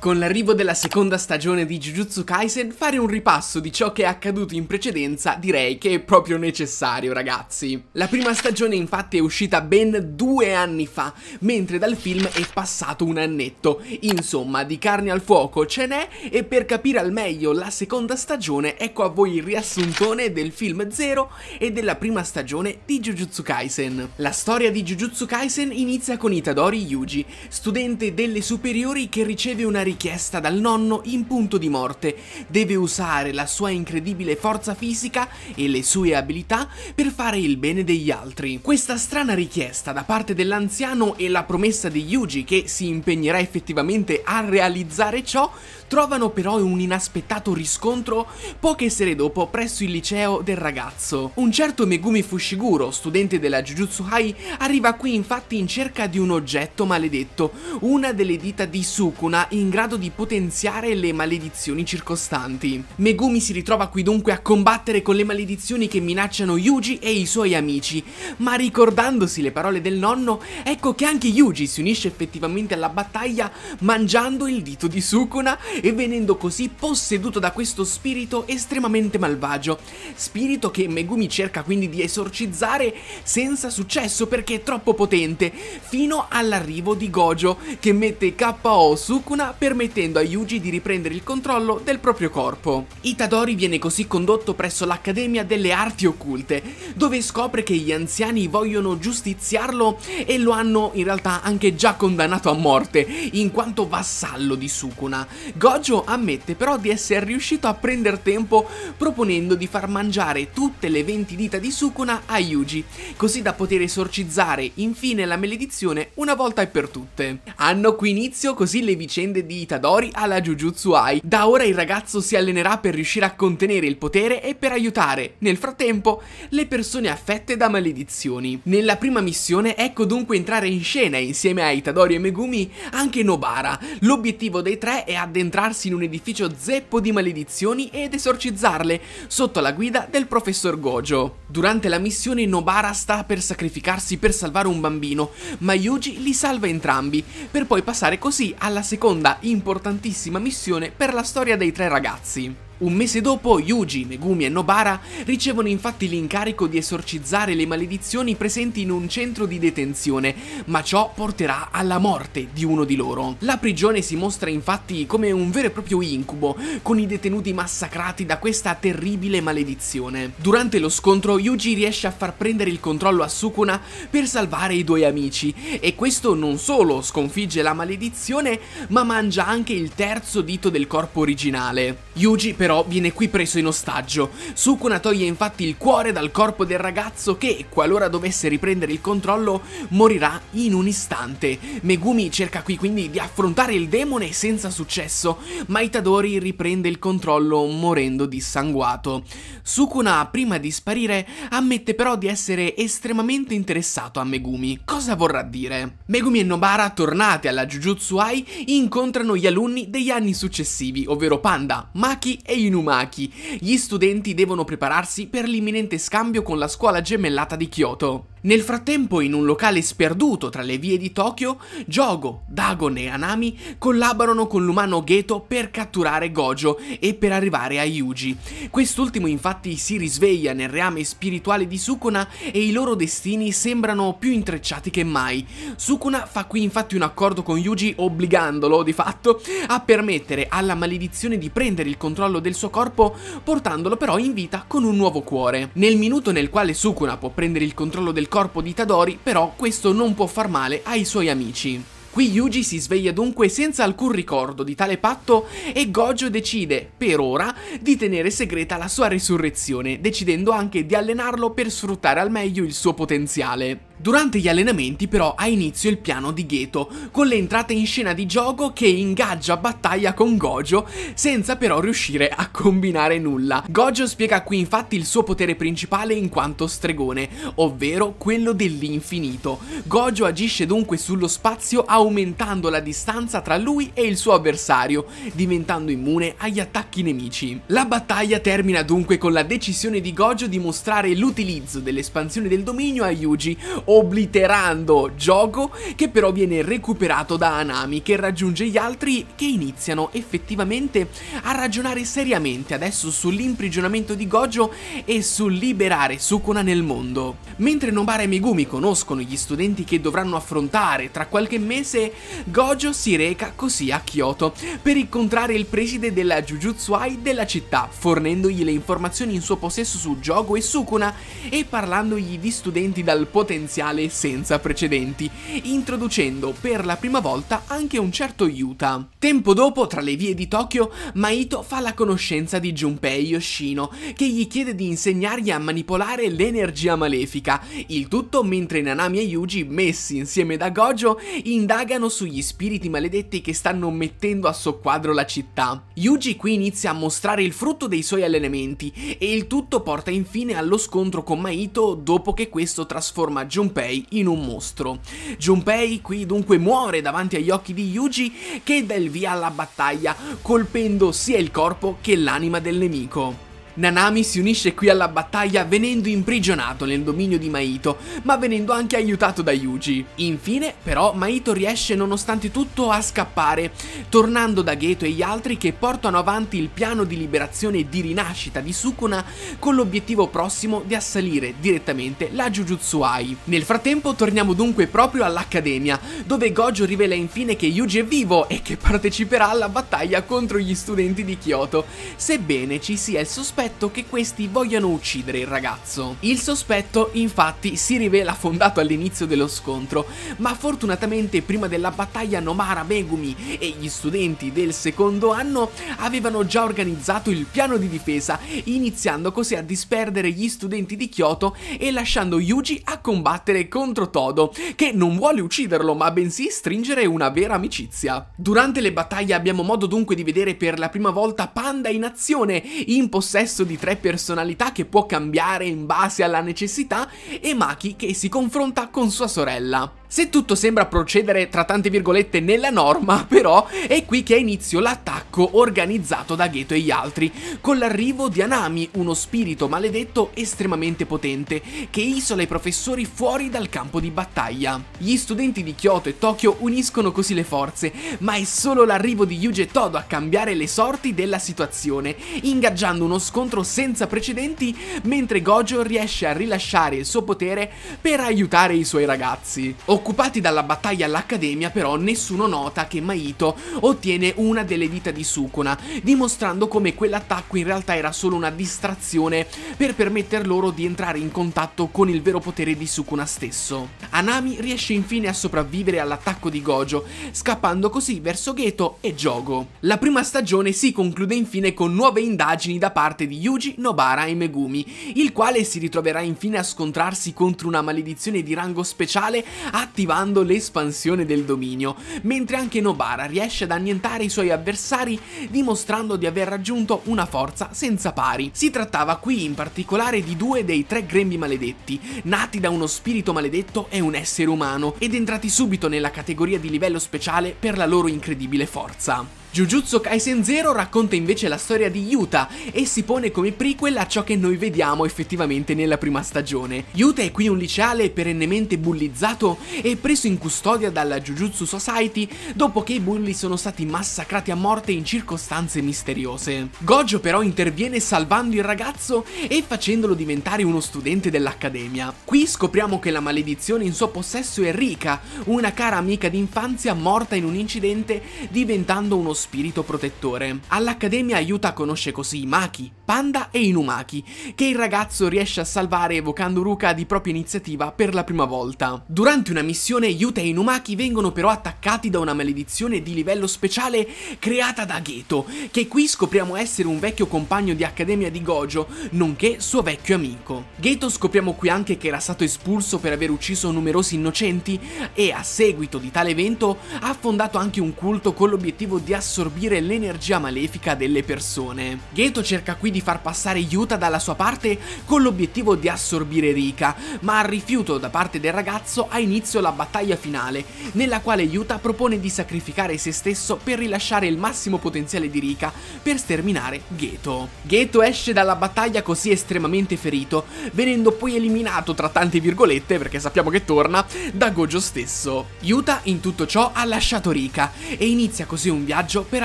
Con l'arrivo della seconda stagione di Jujutsu Kaisen, fare un ripasso di ciò che è accaduto in precedenza direi che è proprio necessario, ragazzi. La prima stagione infatti è uscita ben due anni fa, mentre dal film è passato un annetto. Insomma, di carne al fuoco ce n'è e per capire al meglio la seconda stagione, ecco a voi il riassuntone del film Zero e della prima stagione di Jujutsu Kaisen. La storia di Jujutsu Kaisen inizia con Itadori Yuji, studente delle superiori che riceve una richiesta dal nonno in punto di morte. Deve usare la sua incredibile forza fisica e le sue abilità per fare il bene degli altri. Questa strana richiesta da parte dell'anziano e la promessa di Yuji che si impegnerà effettivamente a realizzare ciò trovano però un inaspettato riscontro poche sere dopo presso il liceo del ragazzo. Un certo Megumi Fushiguro, studente della Jujutsu Hai, arriva qui infatti in cerca di un oggetto maledetto, una delle dita di Sukuna in grado di potenziare le maledizioni circostanti. Megumi si ritrova qui dunque a combattere con le maledizioni che minacciano Yuji e i suoi amici, ma ricordandosi le parole del nonno, ecco che anche Yuji si unisce effettivamente alla battaglia mangiando il dito di Sukuna e venendo così posseduto da questo spirito estremamente malvagio. Spirito che Megumi cerca quindi di esorcizzare senza successo perché è troppo potente, fino all'arrivo di Gojo che mette KO Sukuna permettendo a Yuji di riprendere il controllo del proprio corpo. Itadori viene così condotto presso l'Accademia delle Arti Occulte, dove scopre che gli anziani vogliono giustiziarlo e lo hanno in realtà anche già condannato a morte, in quanto vassallo di Sukuna. Gojo Gojo ammette però di essere riuscito a prendere tempo proponendo di far mangiare tutte le 20 dita di Sukuna a Yuji, così da poter esorcizzare infine la maledizione una volta e per tutte. Hanno qui inizio così le vicende di Itadori alla Jujutsu Ai. Da ora il ragazzo si allenerà per riuscire a contenere il potere e per aiutare, nel frattempo, le persone affette da maledizioni. Nella prima missione ecco dunque entrare in scena insieme a Itadori e Megumi anche Nobara. L'obiettivo dei tre è addentrare addentrarsi in un edificio zeppo di maledizioni ed esorcizzarle, sotto la guida del professor Gojo. Durante la missione Nobara sta per sacrificarsi per salvare un bambino, ma Yuji li salva entrambi, per poi passare così alla seconda importantissima missione per la storia dei tre ragazzi. Un mese dopo, Yuji, Megumi e Nobara ricevono infatti l'incarico di esorcizzare le maledizioni presenti in un centro di detenzione, ma ciò porterà alla morte di uno di loro. La prigione si mostra infatti come un vero e proprio incubo, con i detenuti massacrati da questa terribile maledizione. Durante lo scontro, Yuji riesce a far prendere il controllo a Sukuna per salvare i due amici, e questo non solo sconfigge la maledizione, ma mangia anche il terzo dito del corpo originale. Yuji per però viene qui preso in ostaggio. Sukuna toglie infatti il cuore dal corpo del ragazzo che, qualora dovesse riprendere il controllo, morirà in un istante. Megumi cerca qui quindi di affrontare il demone senza successo, ma Itadori riprende il controllo morendo dissanguato. Sukuna, prima di sparire, ammette però di essere estremamente interessato a Megumi. Cosa vorrà dire? Megumi e Nobara, tornate alla Jujutsu Ai, incontrano gli alunni degli anni successivi, ovvero Panda, Maki e e Inumaki. Gli studenti devono prepararsi per l'imminente scambio con la scuola gemellata di Kyoto. Nel frattempo, in un locale sperduto tra le vie di Tokyo, Jogo, Dagon e Anami collaborano con l'umano Geto per catturare Gojo e per arrivare a Yuji. Quest'ultimo infatti si risveglia nel reame spirituale di Sukuna e i loro destini sembrano più intrecciati che mai. Sukuna fa qui infatti un accordo con Yuji obbligandolo, di fatto, a permettere alla maledizione di prendere il controllo del suo corpo, portandolo però in vita con un nuovo cuore. Nel minuto nel quale Sukuna può prendere il controllo del corpo di Tadori, però questo non può far male ai suoi amici. Qui Yuji si sveglia dunque senza alcun ricordo di tale patto e Gojo decide, per ora, di tenere segreta la sua risurrezione, decidendo anche di allenarlo per sfruttare al meglio il suo potenziale. Durante gli allenamenti però ha inizio il piano di Geto, con l'entrata in scena di gioco che ingaggia battaglia con Gojo senza però riuscire a combinare nulla. Gojo spiega qui infatti il suo potere principale in quanto stregone, ovvero quello dell'infinito. Gojo agisce dunque sullo spazio aumentando la distanza tra lui e il suo avversario, diventando immune agli attacchi nemici. La battaglia termina dunque con la decisione di Gojo di mostrare l'utilizzo dell'espansione del dominio a Yuji, obliterando Jogo che però viene recuperato da Anami che raggiunge gli altri che iniziano effettivamente a ragionare seriamente adesso sull'imprigionamento di Gojo e sul liberare Sukuna nel mondo. Mentre Nobara e Megumi conoscono gli studenti che dovranno affrontare tra qualche mese, Gojo si reca così a Kyoto per incontrare il preside della Jujutsuai della città, fornendogli le informazioni in suo possesso su Jogo e Sukuna e parlandogli di studenti dal potenziale spaziale senza precedenti, introducendo per la prima volta anche un certo Yuta. Tempo dopo, tra le vie di Tokyo, Maito fa la conoscenza di Junpei Yoshino, che gli chiede di insegnargli a manipolare l'energia malefica, il tutto mentre Nanami e Yuji, messi insieme da Gojo, indagano sugli spiriti maledetti che stanno mettendo a soqquadro la città. Yuji qui inizia a mostrare il frutto dei suoi allenamenti e il tutto porta infine allo scontro con Maito dopo che questo trasforma Junpei Junpei in un mostro. Junpei qui dunque muore davanti agli occhi di Yuji che dà il via alla battaglia colpendo sia il corpo che l'anima del nemico. Nanami si unisce qui alla battaglia venendo imprigionato nel dominio di Maito, ma venendo anche aiutato da Yuji. Infine, però, Maito riesce nonostante tutto a scappare, tornando da Geto e gli altri che portano avanti il piano di liberazione e di rinascita di Sukuna con l'obiettivo prossimo di assalire direttamente la Jujutsuai. Nel frattempo torniamo dunque proprio all'Accademia, dove Gojo rivela infine che Yuji è vivo e che parteciperà alla battaglia contro gli studenti di Kyoto, sebbene ci sia il sospetto sospetto che questi vogliano uccidere il ragazzo. Il sospetto infatti si rivela fondato all'inizio dello scontro, ma fortunatamente prima della battaglia Nomara Megumi e gli studenti del secondo anno avevano già organizzato il piano di difesa, iniziando così a disperdere gli studenti di Kyoto e lasciando Yuji a combattere contro Todo, che non vuole ucciderlo ma bensì stringere una vera amicizia. Durante le battaglie abbiamo modo dunque di vedere per la prima volta Panda in azione, in possesso misto di tre personalità che può cambiare in base alla necessità e Maki che si confronta con sua sorella. Se tutto sembra procedere tra tante virgolette nella norma, però è qui che ha inizio l'attacco organizzato da Geto e gli altri, con l'arrivo di Anami, uno spirito maledetto estremamente potente, che isola i professori fuori dal campo di battaglia. Gli studenti di Kyoto e Tokyo uniscono così le forze, ma è solo l'arrivo di Yuji e Todo a cambiare le sorti della situazione, ingaggiando uno scontro senza precedenti mentre Gojo riesce a rilasciare il suo potere per aiutare i suoi ragazzi. Occupati dalla battaglia all'Accademia però nessuno nota che Maito ottiene una delle dita di Sukuna, dimostrando come quell'attacco in realtà era solo una distrazione per permetter loro di entrare in contatto con il vero potere di Sukuna stesso. Anami riesce infine a sopravvivere all'attacco di Gojo, scappando così verso Geto e Jogo. La prima stagione si conclude infine con nuove indagini da parte di Yuji, Nobara e Megumi, il quale si ritroverà infine a scontrarsi contro una maledizione di rango speciale a attivando l'espansione del dominio, mentre anche Nobara riesce ad annientare i suoi avversari dimostrando di aver raggiunto una forza senza pari. Si trattava qui in particolare di due dei tre grembi maledetti, nati da uno spirito maledetto e un essere umano, ed entrati subito nella categoria di livello speciale per la loro incredibile forza. Jujutsu Kaisen Zero racconta invece la storia di Yuta e si pone come prequel a ciò che noi vediamo effettivamente nella prima stagione. Yuta è qui un liceale perennemente bullizzato e preso in custodia dalla Jujutsu Society dopo che i bulli sono stati massacrati a morte in circostanze misteriose. Gojo però interviene salvando il ragazzo e facendolo diventare uno studente dell'accademia. Qui scopriamo che la maledizione in suo possesso è Rika, una cara amica d'infanzia morta in un incidente diventando uno spirito protettore. All'Accademia Yuta conosce così Maki, Panda e Inumaki, che il ragazzo riesce a salvare evocando Ruka di propria iniziativa per la prima volta. Durante una missione Yuta e Inumaki vengono però attaccati da una maledizione di livello speciale creata da Geto, che qui scopriamo essere un vecchio compagno di Accademia di Gojo, nonché suo vecchio amico. Geto scopriamo qui anche che era stato espulso per aver ucciso numerosi innocenti e a seguito di tale evento ha fondato anche un culto con l'obiettivo di assorbire l'energia malefica delle persone. Geto cerca qui di di far passare Yuta dalla sua parte con l'obiettivo di assorbire Rika, ma al rifiuto da parte del ragazzo ha inizio la battaglia finale, nella quale Yuta propone di sacrificare se stesso per rilasciare il massimo potenziale di Rika per sterminare Geto. Geto esce dalla battaglia così estremamente ferito, venendo poi eliminato tra tante virgolette, perché sappiamo che torna, da Gojo stesso. Yuta in tutto ciò ha lasciato Rika e inizia così un viaggio per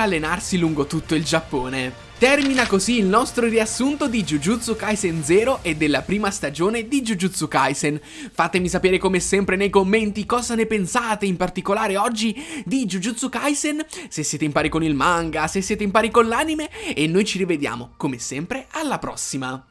allenarsi lungo tutto il Giappone. Termina così il nostro riassunto di Jujutsu Kaisen 0 e della prima stagione di Jujutsu Kaisen. Fatemi sapere come sempre nei commenti cosa ne pensate in particolare oggi di Jujutsu Kaisen, se siete in pari con il manga, se siete in pari con l'anime e noi ci rivediamo come sempre alla prossima.